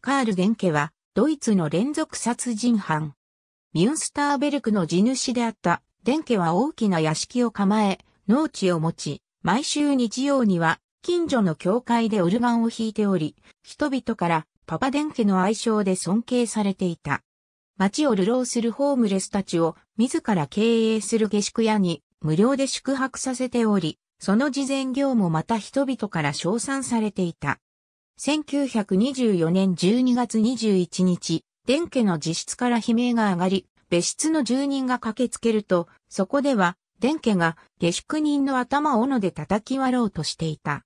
カール・ゲンケは、ドイツの連続殺人犯。ミュンスターベルクの地主であった、デンケは大きな屋敷を構え、農地を持ち、毎週日曜には、近所の教会でオルガンを弾いており、人々からパパデンケの愛称で尊敬されていた。街を流浪するホームレスたちを自ら経営する下宿屋に無料で宿泊させており、その事前業もまた人々から称賛されていた。1924年12月21日、電家の自室から悲鳴が上がり、別室の住人が駆けつけると、そこでは、電家が下宿人の頭を斧で叩き割ろうとしていた。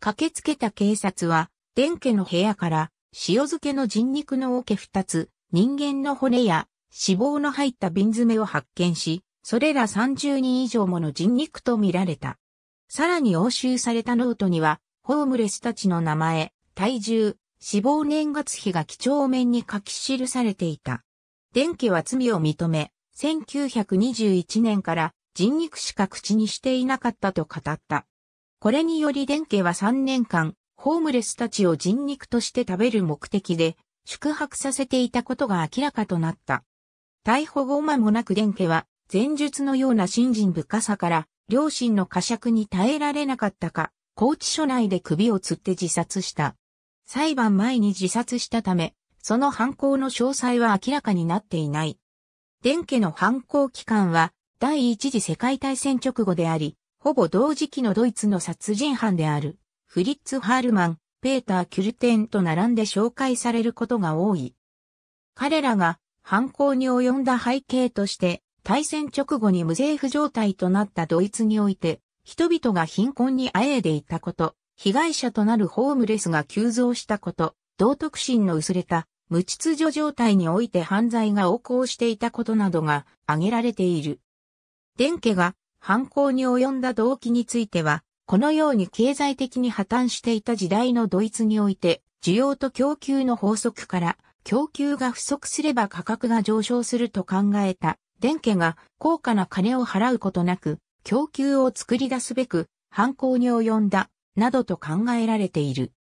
駆けつけた警察は、電家の部屋から、塩漬けの人肉の桶二つ、人間の骨や脂肪の入った瓶詰めを発見し、それら30人以上もの人肉と見られた。さらに押収されたノートには、ホームレスたちの名前、体重、死亡年月日が基調面に書き記されていた。電気は罪を認め、1921年から人肉しか口にしていなかったと語った。これにより電家は3年間、ホームレスたちを人肉として食べる目的で宿泊させていたことが明らかとなった。逮捕後間もなく電家は前述のような新人深さから両親の過酌に耐えられなかったか、拘置所内で首を吊って自殺した。裁判前に自殺したため、その犯行の詳細は明らかになっていない。電家の犯行期間は第一次世界大戦直後であり、ほぼ同時期のドイツの殺人犯である、フリッツ・ハールマン、ペーター・キュルテンと並んで紹介されることが多い。彼らが犯行に及んだ背景として、大戦直後に無政府状態となったドイツにおいて、人々が貧困にあえいでいたこと、被害者となるホームレスが急増したこと、道徳心の薄れた無秩序状態において犯罪が横行していたことなどが挙げられている。電家が犯行に及んだ動機については、このように経済的に破綻していた時代のドイツにおいて、需要と供給の法則から、供給が不足すれば価格が上昇すると考えた、電家が高価な金を払うことなく、供給を作り出すべく、犯行に及んだなどと考えられている。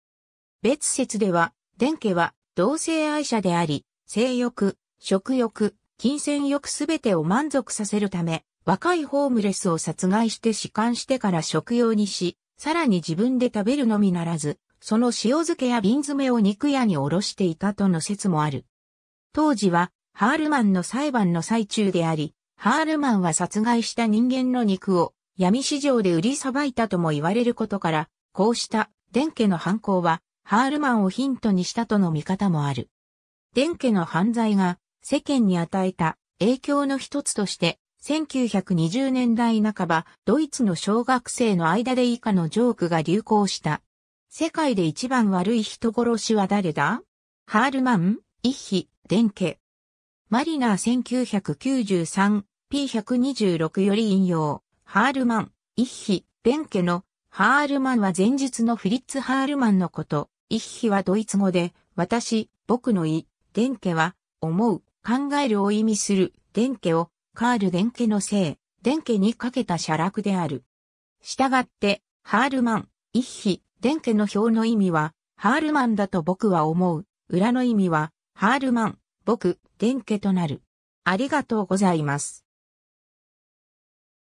別説では、伝家は同性愛者であり、性欲、食欲、金銭欲すべてを満足させるため、若いホームレスを殺害して死官してから食用にし、さらに自分で食べるのみならず、その塩漬けや瓶詰めを肉屋におろしていたとの説もある。当時は、ハールマンの裁判の最中であり、ハールマンは殺害した人間の肉を闇市場で売りさばいたとも言われることから、こうした、デンケの犯行は、ハールマンをヒントにしたとの見方もある。デンケの犯罪が、世間に与えた影響の一つとして、1920年代半ば、ドイツの小学生の間で以下のジョークが流行した。世界で一番悪い人殺しは誰だ？ハールマン、イッヒ、デンケ。マリナー 1993P126 より引用。ハールマン、イッヒ、デンケのハールマンは前述のフリッツ・ハールマンのこと、一比はドイツ語で、私、僕の意、電家は、思う、考えるを意味する、電家を、カール電家のせい、電家にかけた写楽である。したがって、ハールマン、一比、電家の表の意味は、ハールマンだと僕は思う、裏の意味は、ハールマン、僕、電家となる。ありがとうございます。